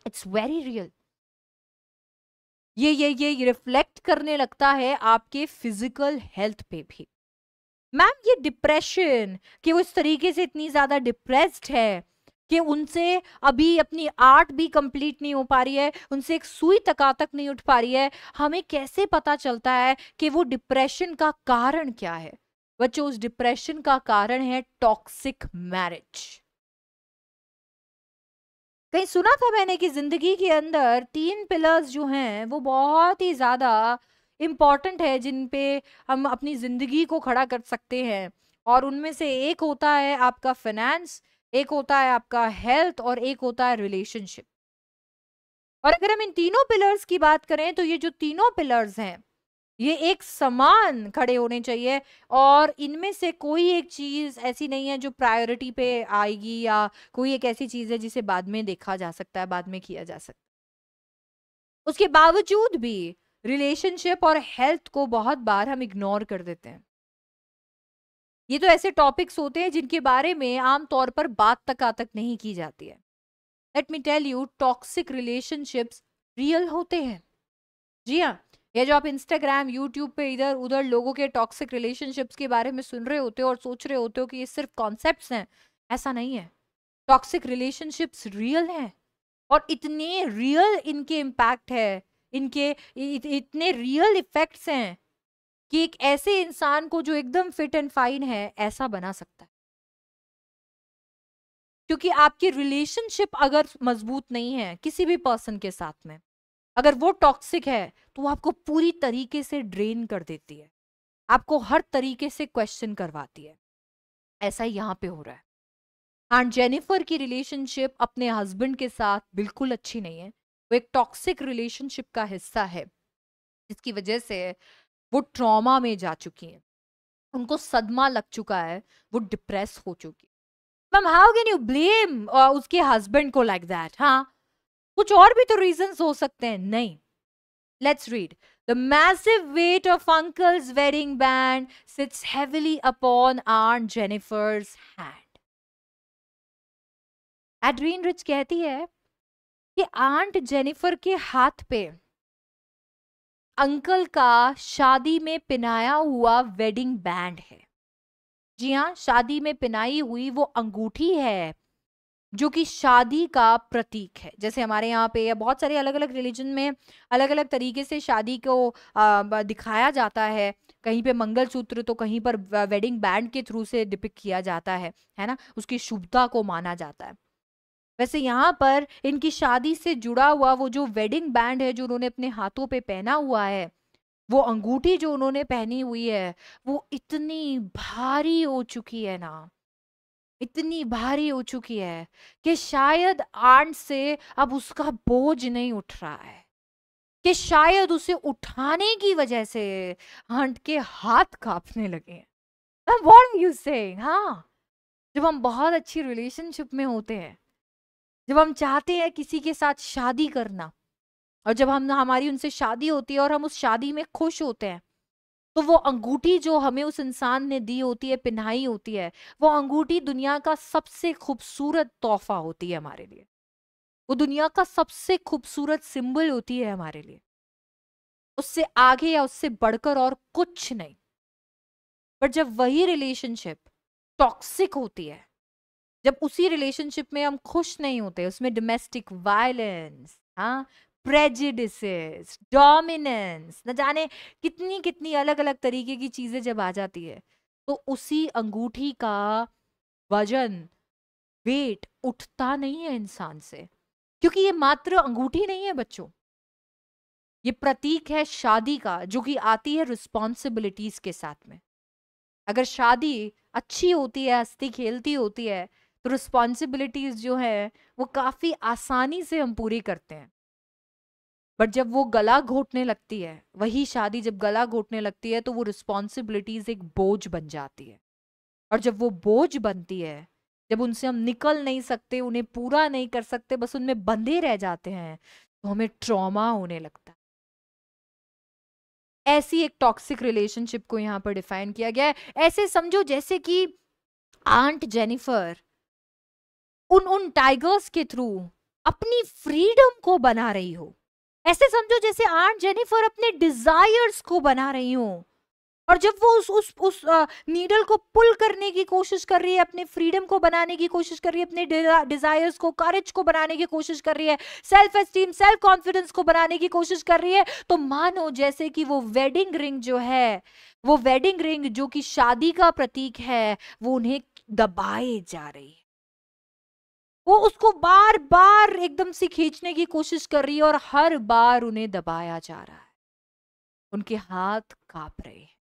it's very real ये ये ये रिफ्लेक्ट करने लगता है आपके फिजिकल हेल्थ पे भी मैम ये डिप्रेशन कि वो इस तरीके से इतनी ज़्यादा डिप्रेस्ड है कि उनसे अभी अपनी आर्ट भी कंप्लीट नहीं हो पा रही है उनसे एक सुई तका तक नहीं उठ पा रही है हमें कैसे पता चलता है कि वो डिप्रेशन का कारण क्या है बच्चों उस डिप्रेशन का कारण है टॉक्सिक मैरिज कहीं सुना था मैंने कि ज़िंदगी के अंदर तीन पिलर्स जो हैं वो बहुत ही ज़्यादा इम्पॉर्टेंट है जिन पे हम अपनी ज़िंदगी को खड़ा कर सकते हैं और उनमें से एक होता है आपका फिनेंस एक होता है आपका हेल्थ और एक होता है रिलेशनशिप और अगर हम इन तीनों पिलर्स की बात करें तो ये जो तीनों पिलर्स हैं ये एक समान खड़े होने चाहिए और इनमें से कोई एक चीज़ ऐसी नहीं है जो प्रायोरिटी पे आएगी या कोई एक ऐसी चीज़ है जिसे बाद में देखा जा सकता है बाद में किया जा सकता है उसके बावजूद भी रिलेशनशिप और हेल्थ को बहुत बार हम इग्नोर कर देते हैं ये तो ऐसे टॉपिक्स होते हैं जिनके बारे में आमतौर पर बात तक आ तक नहीं की जाती है let me tell you toxic relationships real होते हैं जी हाँ या जो आप इंस्टाग्राम यूट्यूब पे इधर उधर लोगों के टॉक्सिक रिलेशनशिप्स के बारे में सुन रहे होते हो और सोच रहे होते हो कि ये सिर्फ कॉन्सेप्ट हैं ऐसा नहीं है टॉक्सिक रिलेशनशिप्स रियल हैं और इतने रियल इनके इम्पैक्ट है इनके इत, इतने रियल इफ़ेक्ट्स हैं कि एक ऐसे इंसान को जो एकदम फिट एंड फाइन है ऐसा बना सकता है क्योंकि आपकी रिलेशनशिप अगर मजबूत नहीं है किसी भी पर्सन के साथ में अगर वो टॉक्सिक है तो वो आपको पूरी तरीके से ड्रेन कर देती है आपको हर तरीके से क्वेश्चन करवाती है ऐसा यहाँ पे हो रहा है एंड जेनिफर की रिलेशनशिप अपने हस्बैंड के साथ बिल्कुल अच्छी नहीं है वो एक टॉक्सिक रिलेशनशिप का हिस्सा है जिसकी वजह से वो ट्रॉमा में जा चुकी हैं उनको सदमा लग चुका है वो डिप्रेस हो चुकी ma'am how can you blame उसके हस्बैंड को लाइक दैट हाँ कुछ और भी तो रीजन हो सकते हैं नहीं let's read the massive weight of uncle's wedding band sits heavily upon are Jennifer's hand Adrienne Rich कहती है कि आंट जेनिफर के हाथ पे अंकल का शादी में पिनाया हुआ वेडिंग बैंड है जी हाँ शादी में पिनाई हुई वो अंगूठी है जो कि शादी का प्रतीक है जैसे हमारे यहाँ पे बहुत सारे अलग अलग रिलीजन में अलग अलग तरीके से शादी को दिखाया जाता है कहीं पे मंगलसूत्र तो कहीं पर वेडिंग बैंड के थ्रू से डिपिक्ट किया जाता है है ना उसकी शुभता को माना जाता है वैसे यहाँ पर इनकी शादी से जुड़ा हुआ वो जो वेडिंग बैंड है जो उन्होंने अपने हाथों पे पहना हुआ है वो अंगूठी जो उन्होंने पहनी हुई है वो इतनी भारी हो चुकी है ना इतनी भारी हो चुकी है कि शायद आंट से अब उसका बोझ नहीं उठ रहा है कि शायद उसे उठाने की वजह से हंट के हाथ कांपने लगे हैं यू से हाँ जब हम बहुत अच्छी रिलेशनशिप में होते हैं जब हम चाहते हैं किसी के साथ शादी करना और जब हम हमारी उनसे शादी होती है और हम उस शादी में खुश होते हैं तो वो अंगूठी जो हमें उस इंसान ने दी होती है पिन्हाई होती है वो अंगूठी दुनिया का सबसे खूबसूरत तोहफा होती है हमारे लिए वो दुनिया का सबसे खूबसूरत सिंबल होती है हमारे लिए उससे आगे या उससे बढ़कर और कुछ नहीं बट जब वही रिलेशनशिप टॉक्सिक होती है जब उसी रिलेशनशिप में हम खुश नहीं होते उसमें डोमेस्टिक वायलेंस हाँ प्रेजिडिसेस डोमिनेंस न जाने कितनी कितनी अलग अलग तरीके की चीज़ें जब आ जाती है तो उसी अंगूठी का वजन वेट उठता नहीं है इंसान से क्योंकि ये मात्र अंगूठी नहीं है बच्चों ये प्रतीक है शादी का जो कि आती है रिस्पॉन्सिबिलिटीज के साथ में अगर शादी अच्छी होती है हस्ती खेलती होती है तो रिस्पॉन्सिबिलिटीज जो है वो काफ़ी आसानी से हम पूरी करते हैं बट जब वो गला घोटने लगती है वही शादी जब गला घोटने लगती है तो वो रिस्पॉन्सिबिलिटीज एक बोझ बन जाती है और जब वो बोझ बनती है जब उनसे हम निकल नहीं सकते उन्हें पूरा नहीं कर सकते बस उनमें बंधे रह जाते हैं तो हमें ट्रॉमा होने लगता है ऐसी एक टॉक्सिक रिलेशनशिप को यहाँ पर डिफाइन किया गया है ऐसे समझो जैसे कि आंट जेनिफर उन उन टाइगर्स के थ्रू अपनी फ्रीडम को बना रही हो ऐसे समझो जैसे आंट जेनिफर अपने डिजायर्स को बना रही हूं और जब वो उस उस उस नीडल को पुल करने की कोशिश कर रही है अपने फ्रीडम को बनाने की कोशिश कर रही है अपने डिजायर्स को करेज को बनाने की कोशिश कर रही है सेल्फ एस्टीम सेल्फ कॉन्फिडेंस को बनाने की कोशिश कर रही है तो मानो जैसे कि वो वेडिंग रिंग जो है वो वेडिंग रिंग जो कि शादी का प्रतीक है वो उन्हें दबाए जा रही है वो उसको बार बार एकदम से खींचने की कोशिश कर रही है और हर बार उन्हें दबाया जा रहा है उनके हाथ कांप रहे हैं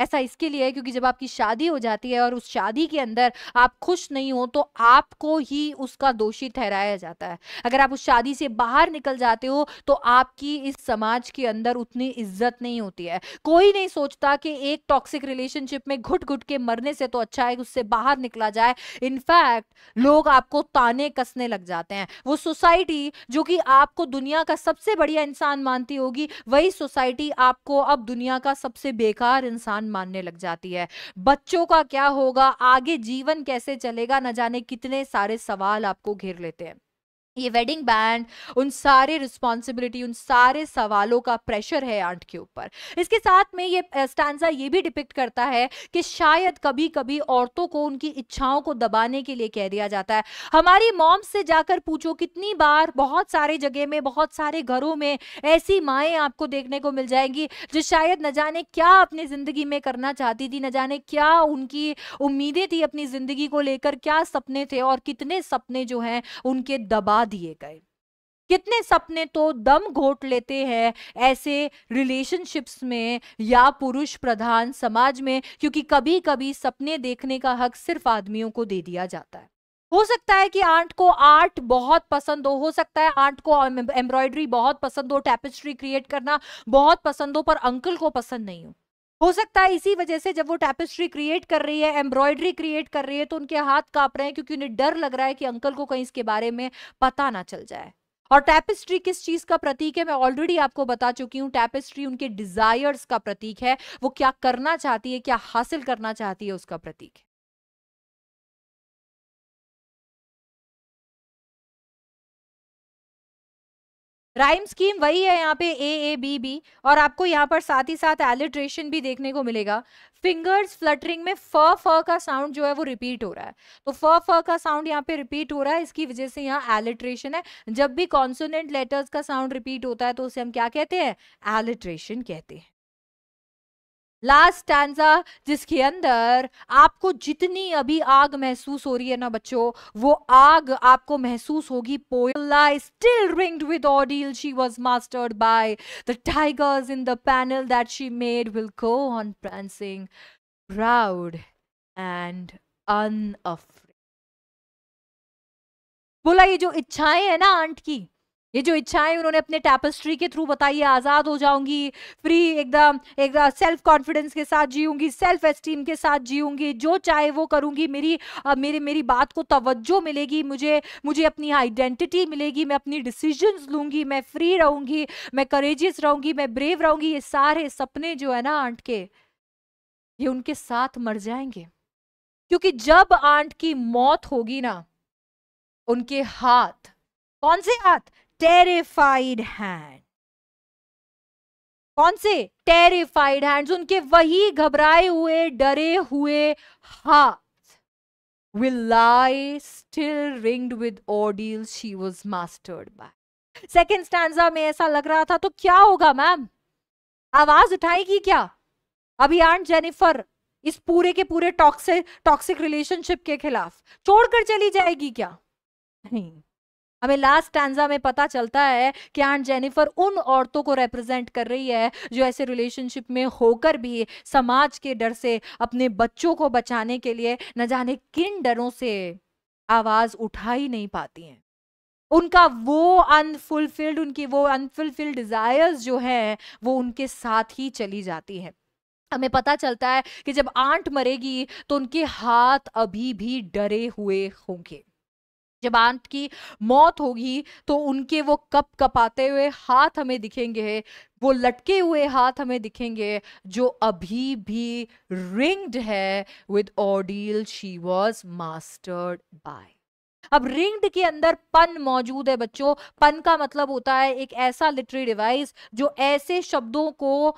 ऐसा इसके लिए है क्योंकि जब आपकी शादी हो जाती है और उस शादी के अंदर आप खुश नहीं हो तो आपको ही उसका दोषी ठहराया जाता है अगर आप उस शादी से बाहर निकल जाते हो तो आपकी इस समाज के अंदर उतनी इज्जत नहीं होती है कोई नहीं सोचता कि एक टॉक्सिक रिलेशनशिप में घुट घुट के मरने से तो अच्छा है उससे बाहर निकला जाए इनफैक्ट लोग आपको ताने कसने लग जाते हैं वो सोसाइटी जो कि आपको दुनिया का सबसे बढ़िया इंसान मानती होगी वही सोसाइटी आपको अब दुनिया का सबसे बेकार इंसान मानने लग जाती है बच्चों का क्या होगा आगे जीवन कैसे चलेगा न जाने कितने सारे सवाल आपको घेर लेते हैं ये वेडिंग बैंड उन सारे रिस्पॉन्सिबिलिटी उन सारे सवालों का प्रेशर है आंट के ऊपर इसके साथ में ये स्टैंडा ये भी डिपिक्ट करता है कि शायद कभी कभी औरतों को उनकी इच्छाओं को दबाने के लिए कह दिया जाता है हमारी मॉम से जाकर पूछो कितनी बार बहुत सारे जगह में बहुत सारे घरों में ऐसी माएँ आपको देखने को मिल जाएंगी जो शायद न जाने क्या अपनी ज़िंदगी में करना चाहती थी न जाने क्या उनकी उम्मीदें थी अपनी ज़िंदगी को लेकर क्या सपने थे और कितने सपने जो हैं उनके दबा दिए गए कितने सपने तो दम घोट लेते हैं ऐसे रिलेशनशिप्स में या पुरुष प्रधान समाज में क्योंकि कभी कभी सपने देखने का हक सिर्फ आदमियों को दे दिया जाता है हो सकता है कि आंट को आर्ट बहुत पसंद हो हो सकता है आंट को एम्ब्रॉयडरी बहुत पसंद हो टेपेस्ट्री क्रिएट करना बहुत पसंद हो पर अंकल को पसंद नहीं हो हो सकता है इसी वजह से जब वो टैपेस्ट्री क्रिएट कर रही है एम्ब्रॉयडरी क्रिएट कर रही है तो उनके हाथ कांप रहे हैं क्योंकि उन्हें डर लग रहा है कि अंकल को कहीं इसके बारे में पता ना चल जाए और टैपेस्ट्री किस चीज का प्रतीक है मैं ऑलरेडी आपको बता चुकी हूँ टैपेस्ट्री उनके डिजायर्स का प्रतीक है वो क्या करना चाहती है क्या हासिल करना चाहती है उसका प्रतीक है राइम स्कीम वही है यहाँ पे ए ए बी बी और आपको यहाँ पर साथ ही साथ एलिट्रेशन भी देखने को मिलेगा फिंगर्स फ्लटरिंग में फ फ का साउंड जो है वो रिपीट हो रहा है तो फ फ का साउंड यहाँ पे रिपीट हो रहा है इसकी वजह से यहाँ एलिट्रेशन है जब भी कॉन्सोनेंट लेटर्स का साउंड रिपीट होता है तो उसे हम क्या कहते हैं एलिट्रेशन कहते हैं लास्ट स्टैंडा जिसके अंदर आपको जितनी अभी आग महसूस हो रही है ना बच्चों वो आग आपको महसूस होगी पोयला still ringed with ordeal she was mastered by the tigers in the panel that she made will go on prancing proud and अन बोला ये जो इच्छाएं है ना आंट की ये जो इच्छाएं उन्होंने अपने टैपेस्ट्री के थ्रू बताई है आज़ाद हो जाऊंगी फ्री एकदम एकदम सेल्फ कॉन्फिडेंस के साथ जीऊंगी सेल्फ एस्टीम के साथ जीऊंगी जो चाहे वो करूंगी मेरी मेरी मेरी बात को तवज्जो मिलेगी मुझे मुझे अपनी आइडेंटिटी मिलेगी मैं अपनी डिसीजंस लूंगी मैं फ्री रहूंगी मैं करेजियस रहूंगी मैं ब्रेव रहूंगी ये सारे सपने जो है ना आंट के ये उनके साथ मर जाएंगे क्योंकि जब आंट की मौत होगी ना उनके हाथ कौन से हाथ टेरिफाइड हैंड कौन से टेरिफाइड हैंड्स उनके वही घबराए हुए डरे हुए हाथ will lie still ringed with ordeal she was mastered by second stanza में ऐसा लग रहा था तो क्या होगा मैम आवाज उठाएगी क्या अभी आंट जेनिफर इस पूरे के पूरे टॉक्सिक टॉक्सिक रिलेशनशिप के खिलाफ छोड़कर चली जाएगी क्या नहीं हमें लास्ट टैंजा में पता चलता है कि आंट जेनिफर उन औरतों को रिप्रेजेंट कर रही है जो ऐसे रिलेशनशिप में होकर भी समाज के डर से अपने बच्चों को बचाने के लिए न जाने किन डरों से आवाज उठा ही नहीं पाती हैं उनका वो अनफुलफिल्ड उनकी वो अनफुलफिल्ड डिज़ायर्स जो है वो उनके साथ ही चली जाती है हमें पता चलता है कि जब आंट मरेगी तो उनके हाथ अभी भी डरे हुए होंगे जब आंट की मौत होगी तो उनके वो कप कपाते हुए हाथ हमें दिखेंगे वो लटके हुए हाथ हमें दिखेंगे जो अभी भी रिंग्ड है with ordeal she was mastered by अब रिंग्ड के अंदर पन मौजूद है बच्चों पन का मतलब होता है एक ऐसा लिटरी डिवाइस जो ऐसे शब्दों को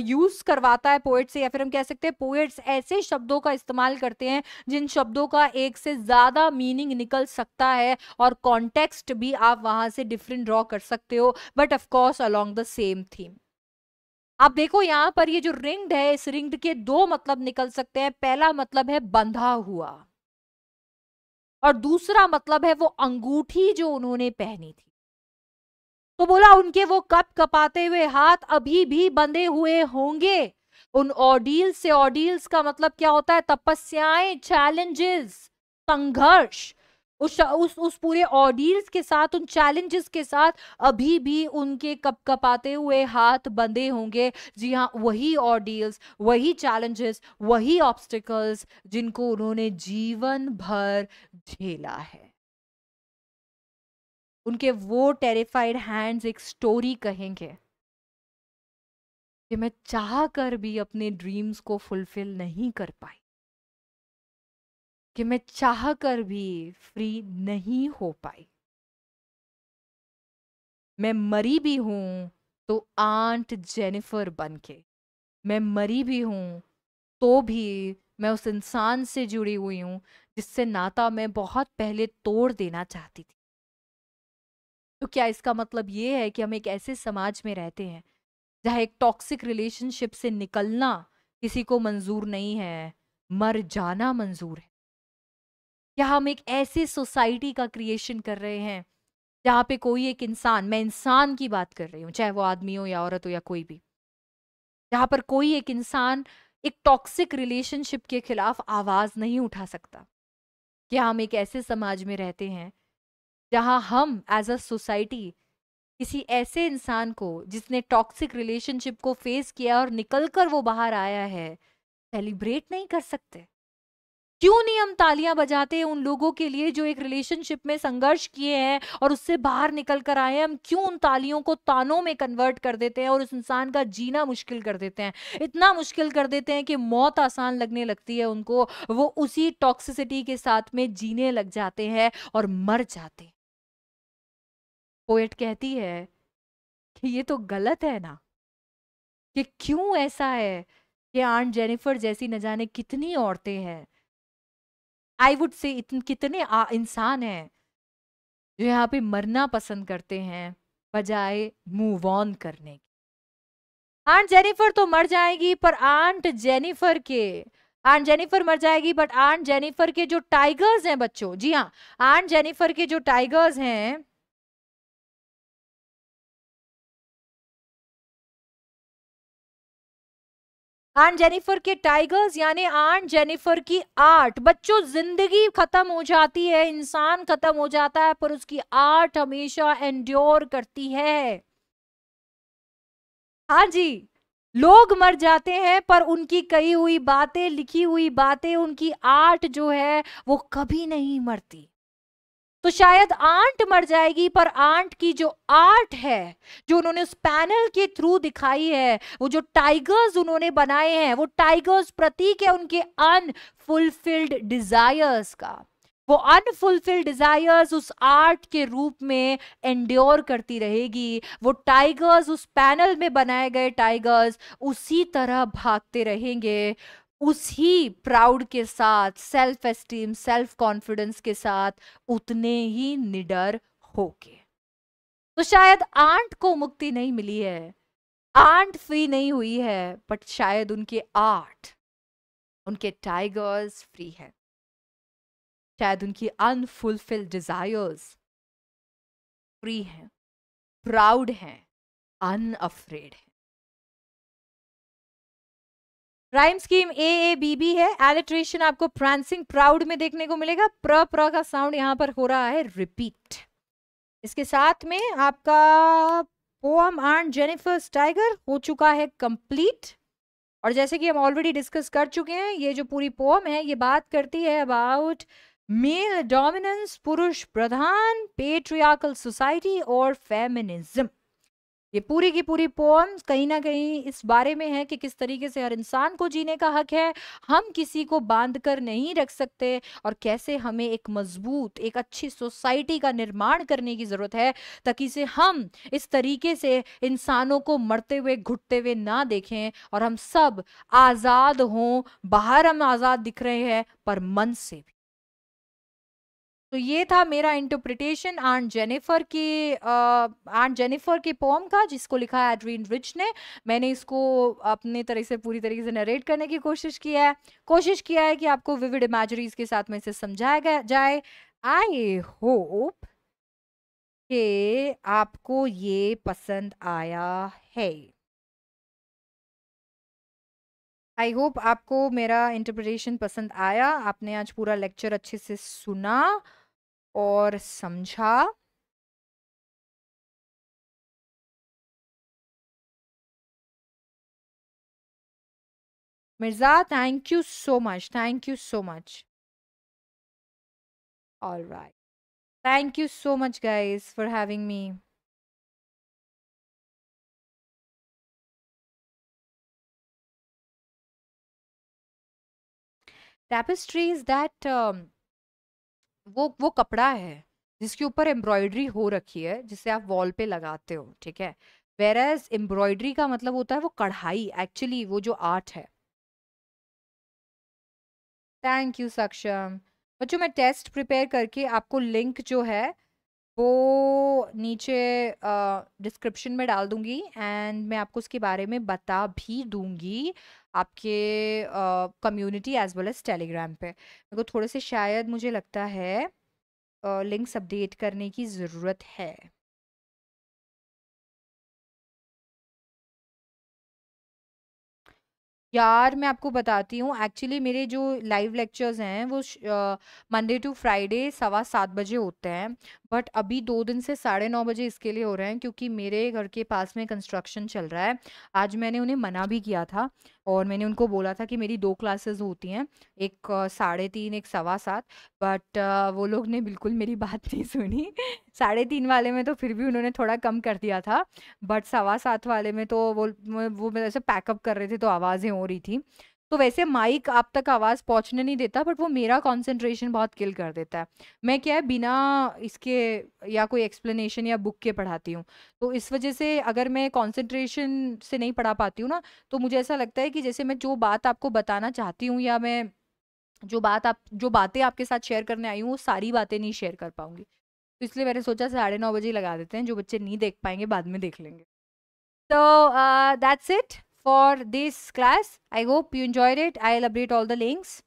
यूज करवाता है पोएट से या फिर हम कह सकते हैं पोएट्स ऐसे शब्दों का इस्तेमाल करते हैं जिन शब्दों का एक से ज्यादा मीनिंग निकल सकता है और कॉन्टेक्स्ट भी आप वहां से डिफरेंट ड्रॉ कर सकते हो but of course along the same theme आप देखो यहाँ पर ये जो रिंग्ड है इस रिंग्ड के दो मतलब निकल सकते हैं पहला मतलब है बंधा हुआ और दूसरा मतलब है वो अंगूठी जो उन्होंने पहनी थी तो बोला उनके वो कप कपाते हुए हाथ अभी भी बंधे हुए होंगे उन ऑडील से ऑडील्स का मतलब क्या होता है तपस्याएं चैलेंजेस संघर्ष उस उस उस पूरे ऑडियंस के साथ उन चैलेंजेस के साथ अभी भी उनके कप कपाते हुए हाथ बंधे होंगे जी हाँ वही ऑडियंस वही चैलेंजेस वही ऑब्स्टिकल्स जिनको उन्होंने जीवन भर झेला है उनके वो टेरिफाइड हैंड्स एक स्टोरी कहेंगे कि मैं चाह कर भी अपने ड्रीम्स को फुलफिल नहीं कर पाई कि मैं चाह कर भी फ्री नहीं हो पाई मैं मरी भी हूं तो आंट जेनिफर बन के मैं मरी भी हूं तो भी मैं उस इंसान से जुड़ी हुई हूं जिससे नाता मैं बहुत पहले तोड़ देना चाहती थी तो क्या इसका मतलब ये है कि हम एक ऐसे समाज में रहते हैं जहाँ एक टॉक्सिक रिलेशनशिप से निकलना किसी को मंजूर नहीं है मर जाना मंजूर है या हम एक ऐसे सोसाइटी का क्रिएशन कर रहे हैं जहाँ पे कोई एक इंसान मैं इंसान की बात कर रही हूँ चाहे वो आदमी हो या औरत हो या कोई भी जहाँ पर कोई एक इंसान एक टॉक्सिक रिलेशनशिप के खिलाफ आवाज़ नहीं उठा सकता क्या हम एक ऐसे समाज में रहते हैं जहाँ हम एज अ सोसाइटी किसी ऐसे इंसान को जिसने टॉक्सिक रिलेशनशिप को फेस किया और निकल कर वो बाहर आया है सेलिब्रेट नहीं कर सकते क्यों नहीं हम तालियां बजाते हैं उन लोगों के लिए जो एक रिलेशनशिप में संघर्ष किए हैं और उससे बाहर निकल कर आए हैं हम क्यों उन तालियों को तानों में कन्वर्ट कर देते हैं और उस इंसान का जीना मुश्किल कर देते हैं इतना मुश्किल कर देते हैं कि मौत आसान लगने लगती है उनको वो उसी टॉक्सिसिटी के साथ में जीने लग जाते हैं और मर जाते पोएट कहती है कि ये तो गलत है ना कि क्यों ऐसा है कि आंट जेनिफर जैसी न जाने कितनी औरतें हैं आई वुड से कितने इंसान हैं जो यहाँ पे मरना पसंद करते हैं बजाय मूव ऑन करने के आंट जेनिफर तो मर जाएगी पर आंट जेनिफर के आंट जेनिफर मर जाएगी बट आंट जेनिफर के जो टाइगर्स हैं बच्चों जी हाँ आंट जेनिफर के जो टाइगर्स हैं आन जेनिफर के टाइगर्स यानी आंट जेनिफर की आर्ट बच्चों जिंदगी खत्म हो जाती है इंसान खत्म हो जाता है पर उसकी आर्ट हमेशा एंड्योर करती है हाँ जी लोग मर जाते हैं पर उनकी कही हुई बातें लिखी हुई बातें उनकी आर्ट जो है वो कभी नहीं मरती तो शायद आंट मर जाएगी पर आंट की जो आर्ट है जो उन्होंने उस पैनल के थ्रू दिखाई है वो जो टाइगर्स उन्होंने बनाए हैं वो टाइगर्स प्रतीक है उनके अनफुलफिल्ड डिजायर्स का वो अनफुलफिल्ड डिजायर्स उस आर्ट के रूप में एंड्योर करती रहेगी वो टाइगर्स उस पैनल में बनाए गए टाइगर्स उसी तरह भागते रहेंगे उसी प्राउड के साथ सेल्फ एस्टीम सेल्फ कॉन्फिडेंस के साथ उतने ही निडर होके तो शायद आंट को मुक्ति नहीं मिली है आंट फ्री नहीं हुई है बट शायद उनके आर्ट उनके टाइगर्स फ्री है शायद उनकी अनफुलफिल डिजायर्स फ्री हैं प्राउड हैं अनअफ्रेड हैं rhyme scheme A A B B है एलिट्रेशन आपको प्रांसिंग प्राउड में देखने को मिलेगा प्र प्र का साउंड यहाँ पर हो रहा है रिपीट इसके साथ में आपका पोअम आंट जेनिफर्स टाइगर हो चुका है कंप्लीट और जैसे कि हम ऑलरेडी डिस्कस कर चुके हैं ये जो पूरी पोम है ये बात करती है अबाउट मेल डोमिनेंस पुरुष प्रधान पेट्रियाकल सोसाइटी और फेमिनिज्म ये पूरी की पूरी पोम कहीं ना कहीं इस बारे में है कि किस तरीके से हर इंसान को जीने का हक है हम किसी को बांध कर नहीं रख सकते और कैसे हमें एक मजबूत एक अच्छी सोसाइटी का निर्माण करने की ज़रूरत है ताकि से हम इस तरीके से इंसानों को मरते हुए घुटते हुए ना देखें और हम सब आज़ाद हों बाहर हम आज़ाद दिख रहे हैं पर मन से भी तो ये था मेरा इंटरप्रिटेशन आंट जेनिफर के आंट जेनिफर के पोम का जिसको लिखा है एड्रीन रिच ने मैंने इसको अपने तरह से पूरी तरीके से नरेट करने की कोशिश किया है कोशिश किया है कि आपको विविड इमेजरीज के साथ में इसे समझाया गया जाए आई होप के आपको ये पसंद आया है आई होप आपको मेरा इंटरप्रिटेशन पसंद आया आपने आज पूरा लेक्चर अच्छे से सुना और समझा Mirza, thank you so much. Thank you so much. All right. Thank you so much, guys, for having me. Tapestries that um, वो वो कपड़ा है जिसके ऊपर एम्ब्रॉयडरी हो रखी है जिसे आप वॉल पे लगाते हो ठीक है वेर एज एम्ब्रॉयडरी का मतलब होता है वो कढ़ाई एक्चुअली वो जो आर्ट है थैंक यू सक्षम बच्चों मैं टेस्ट प्रिपेयर करके आपको लिंक जो है वो नीचे डिस्क्रिप्शन में डाल दूंगी एंड मैं आपको उसके बारे में बता भी दूंगी आपके community as well as Telegram पे मेरे को थोड़े से शायद मुझे लगता है लिंक्स अपडेट करने की ज़रूरत है यार मैं आपको बताती हूँ एक्चुअली मेरे जो लाइव लेक्चर्स हैं वो मंडे टू फ्राइडे सवा सात बजे होते हैं बट अभी दो दिन से साढ़े नौ बजे इसके लिए हो रहे हैं क्योंकि मेरे घर के पास में कंस्ट्रक्शन चल रहा है आज मैंने उन्हें मना भी किया था और मैंने उनको बोला था कि मेरी दो क्लासेस होती हैं एक साढ़े तीन एक सवा सात बट वो लोग ने बिल्कुल मेरी बात नहीं सुनी साढ़े तीन वाले में तो फिर भी उन्होंने थोड़ा कम कर दिया था बट सवा सात वाले में तो वो वो मतलब पैकअप कर रहे थे तो आवाज़ें हो रही थी तो वैसे माइक आप तक आवाज़ पहुंचने नहीं देता बट वो मेरा कंसंट्रेशन बहुत किल कर देता है मैं क्या है बिना इसके या कोई एक्सप्लेनेशन या बुक के पढ़ाती हूँ तो इस वजह से अगर मैं कंसंट्रेशन से नहीं पढ़ा पाती हूँ ना तो मुझे ऐसा लगता है कि जैसे मैं जो बात आपको बताना चाहती हूँ या मैं जो बात आप जो बातें आपके साथ शेयर करने आई हूँ वो सारी बातें नहीं शेयर कर पाऊँगी तो इसलिए मैंने सोचा साढ़े नौ बजे लगा देते हैं जो बच्चे नहीं देख पाएंगे बाद में देख लेंगे तो that's uh, it for this class. I hope you enjoyed it. I'll update all the links.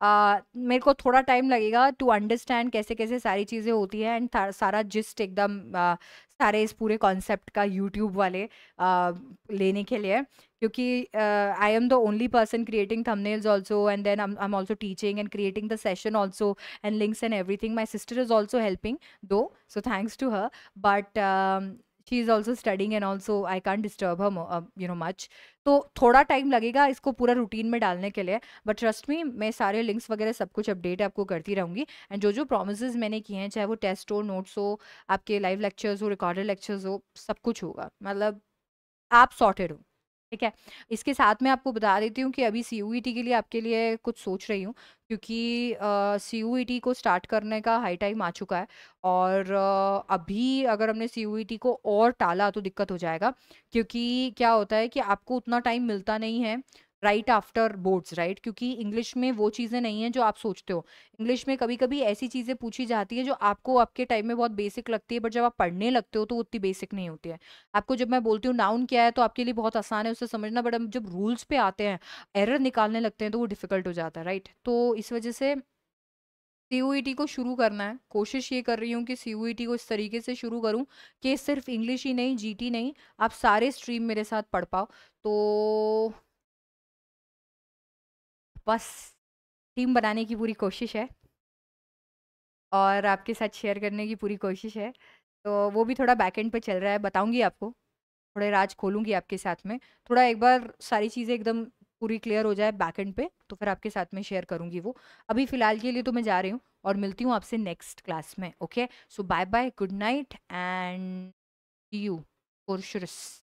Uh, मेरे को थोड़ा time लगेगा to understand कैसे कैसे सारी चीज़ें होती हैं and सारा gist एकदम uh, सारे इस पूरे concept का YouTube वाले uh, लेने के लिए क्योंकि I am the only person creating thumbnails also and then I'm I'm also teaching and creating the session also and links and everything my sister is also helping though so thanks to her but um, she is also studying and also I can't disturb hmm you know much तो थोड़ा time लगेगा इसको पूरा routine में डालने के लिए but trust me मैं सारे लिंक्स वगैरह सब कुछ अपडेट आपको करती रहूँगी एंड जो जो प्रोमिसेज मैंने किए हैं चाहे वो टेस्ट हो नोट्स हो आपके लाइव लेक्चर्स हो रिकॉर्डेड लेक्चर्स हो सब कुछ होगा मतलब आप सॉर्टेड हो ठीक है इसके साथ मैं आपको बता देती हूँ कि अभी सी e के लिए आपके लिए कुछ सोच रही हूँ क्योंकि सी e को स्टार्ट करने का हाई टाइम आ चुका है और uh, अभी अगर हमने सी e को और टाला तो दिक्कत हो जाएगा क्योंकि क्या होता है कि आपको उतना टाइम मिलता नहीं है राइट आफ्टर बोर्ड्स राइट क्योंकि इंग्लिश में वो चीज़ें नहीं हैं जो आप सोचते हो इंग्लिश में कभी कभी ऐसी चीज़ें पूछी जाती है जो आपको आपके टाइम में बहुत बेसिक लगती है बट जब आप पढ़ने लगते हो तो उतनी बेसिक नहीं होती है आपको जब मैं बोलती हूँ नाउन क्या है तो आपके लिए बहुत आसान है उसे समझना बट जब रूल्स पे आते हैं एरर निकालने लगते हैं तो वो डिफ़िकल्ट हो जाता है राइट तो इस वजह से सी e को शुरू करना है कोशिश ये कर रही हूँ कि सी e को इस तरीके से शुरू करूँ कि सिर्फ इंग्लिश ही नहीं जी नहीं आप सारे स्ट्रीम मेरे साथ पढ़ पाओ तो बस टीम बनाने की पूरी कोशिश है और आपके साथ शेयर करने की पूरी कोशिश है तो वो भी थोड़ा बैक एंड पे चल रहा है बताऊंगी आपको थोड़े राज खोलूंगी आपके साथ में थोड़ा एक बार सारी चीज़ें एकदम पूरी क्लियर हो जाए बैक एंड पे तो फिर आपके साथ में शेयर करूंगी वो अभी फ़िलहाल के लिए तो मैं जा रही हूँ और मिलती हूँ आपसे नेक्स्ट क्लास में okay so bye bye good night and you कोर्शरस